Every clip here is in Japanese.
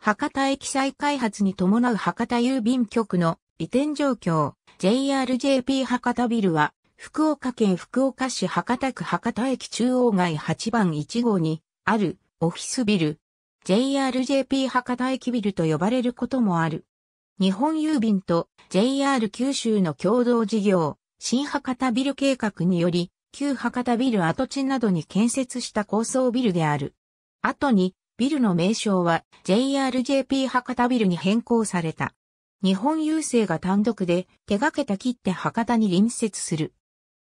博多駅再開発に伴う博多郵便局の移転状況、JRJP 博多ビルは、福岡県福岡市博多区博多駅中央街8番1号にあるオフィスビル。JRJP 博多駅ビルと呼ばれることもある。日本郵便と JR 九州の共同事業、新博多ビル計画により、旧博多ビル跡地などに建設した高層ビルである。後にビルの名称は JRJP 博多ビルに変更された。日本郵政が単独で手掛けた切手博多に隣接する。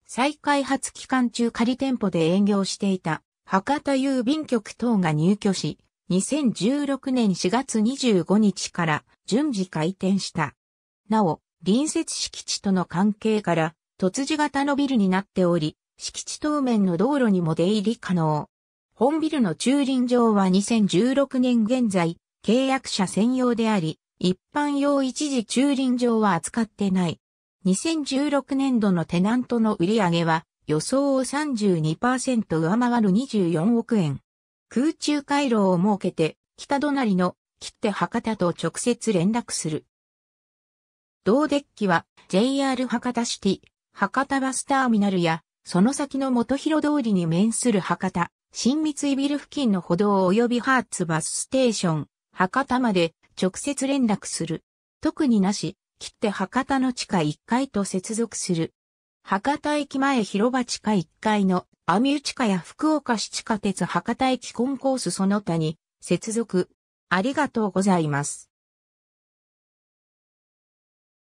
再開発期間中仮店舗で営業していた博多郵便局等が入居し、2016年4月25日から順次開店した。なお、隣接敷地との関係から、突地型のビルになっており、敷地当面の道路にも出入り可能。本ビルの駐輪場は2016年現在、契約者専用であり、一般用一時駐輪場は扱ってない。2016年度のテナントの売り上げは予想を32%上回る24億円。空中回廊を設けて北隣の切手博多と直接連絡する。同デッキは JR 博多シティ、博多バスターミナルやその先の元広通りに面する博多、新三井ビル付近の歩道及びハーツバスステーション、博多まで直接連絡する。特になし、切って博多の地下1階と接続する。博多駅前広場地下1階のアミュ地下や福岡市地下鉄博多駅コンコースその他に接続。ありがとうございます。